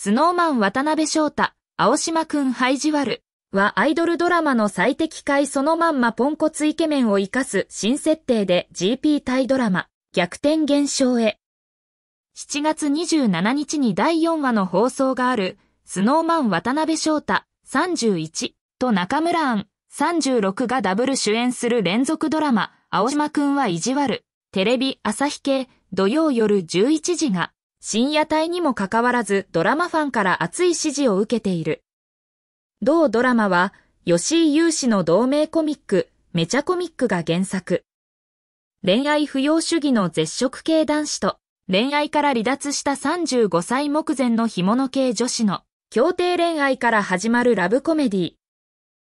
スノーマン渡辺翔太、青島くんハイジワルはアイドルドラマの最適解そのまんまポンコツイケメンを活かす新設定で GP 対ドラマ、逆転現象へ。7月27日に第4話の放送がある、スノーマン渡辺翔太31と中村庵36がダブル主演する連続ドラマ、青島くんは意地悪、テレビ朝日系土曜夜11時が深夜帯にもかかわらずドラマファンから熱い支持を受けている。同ドラマは、吉井雄氏の同名コミック、めちゃコミックが原作。恋愛不要主義の絶食系男子と、恋愛から離脱した35歳目前の干物系女子の、協定恋愛から始まるラブコメディ。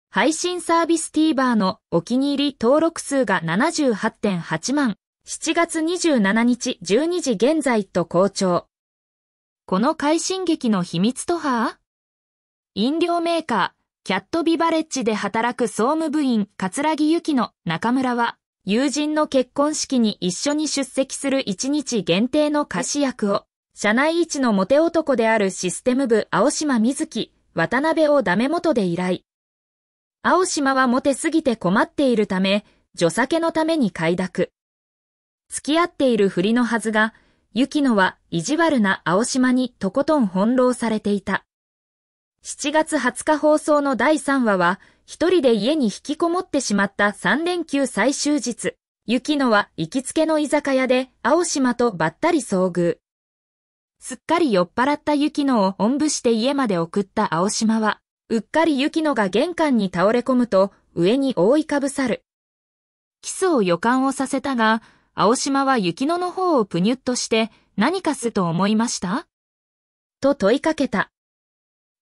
配信サービス TVer のお気に入り登録数が78.8万。7月27日12時現在と好調。この快進撃の秘密とは飲料メーカー、キャットビバレッジで働く総務部員、桂木由紀の中村は、友人の結婚式に一緒に出席する1日限定の菓子役を、社内一のモテ男であるシステム部青島瑞希、渡辺をダメ元で依頼。青島はモテすぎて困っているため、女酒のために快諾。付き合っているふりのはずが、雪乃は意地悪な青島にとことん翻弄されていた。7月20日放送の第3話は、一人で家に引きこもってしまった3連休最終日、雪乃は行きつけの居酒屋で青島とばったり遭遇。すっかり酔っ払った雪乃をおんぶして家まで送った青島は、うっかり雪乃が玄関に倒れ込むと、上に覆いかぶさる。キスを予感をさせたが、青島は雪野の方をぷにゅっとして何かすと思いましたと問いかけた。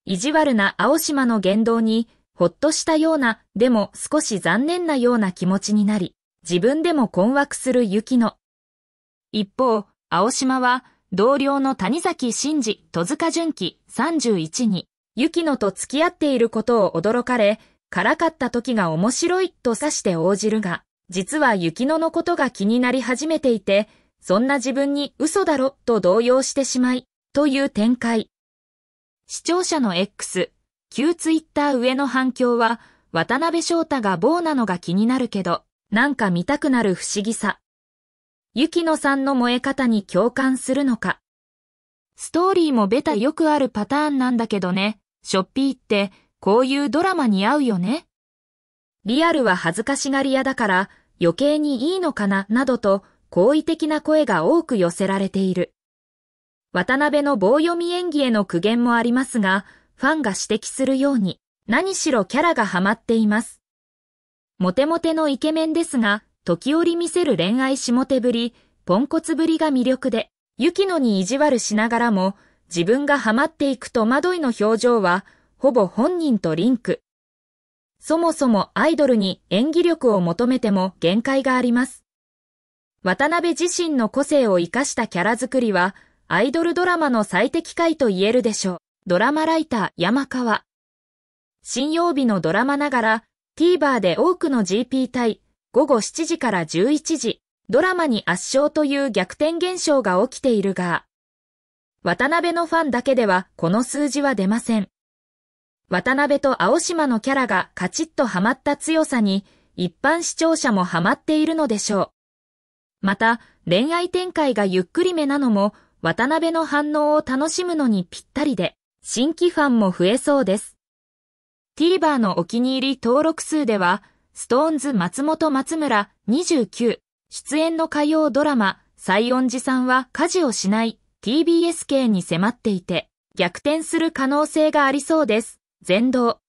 意地悪な青島の言動に、ほっとしたような、でも少し残念なような気持ちになり、自分でも困惑する雪野。一方、青島は、同僚の谷崎真嗣、戸塚純喜31に、雪野と付き合っていることを驚かれ、からかった時が面白いと指して応じるが、実は雪乃のことが気になり始めていて、そんな自分に嘘だろと動揺してしまい、という展開。視聴者の X、旧ツイッター上の反響は、渡辺翔太が棒なのが気になるけど、なんか見たくなる不思議さ。雪乃さんの燃え方に共感するのか。ストーリーもベタよくあるパターンなんだけどね、ショッピーってこういうドラマに合うよね。リアルは恥ずかしがり屋だから、余計にいいのかな、などと、好意的な声が多く寄せられている。渡辺の棒読み演技への苦言もありますが、ファンが指摘するように、何しろキャラがハマっています。モテモテのイケメンですが、時折見せる恋愛下手ぶり、ポンコツぶりが魅力で、雪乃に意地悪しながらも、自分がハマっていく戸惑いの表情は、ほぼ本人とリンク。そもそもアイドルに演技力を求めても限界があります。渡辺自身の個性を活かしたキャラ作りは、アイドルドラマの最適解と言えるでしょう。ドラマライター山川。新曜日のドラマながら、TVer で多くの GP 対午後7時から11時、ドラマに圧勝という逆転現象が起きているが、渡辺のファンだけではこの数字は出ません。渡辺と青島のキャラがカチッとハマった強さに、一般視聴者もハマっているのでしょう。また、恋愛展開がゆっくりめなのも、渡辺の反応を楽しむのにぴったりで、新規ファンも増えそうです。TVer のお気に入り登録数では、ストーンズ松本松村29、出演の火曜ドラマ、西音寺さんは家事をしない TBS 系に迫っていて、逆転する可能性がありそうです。全道。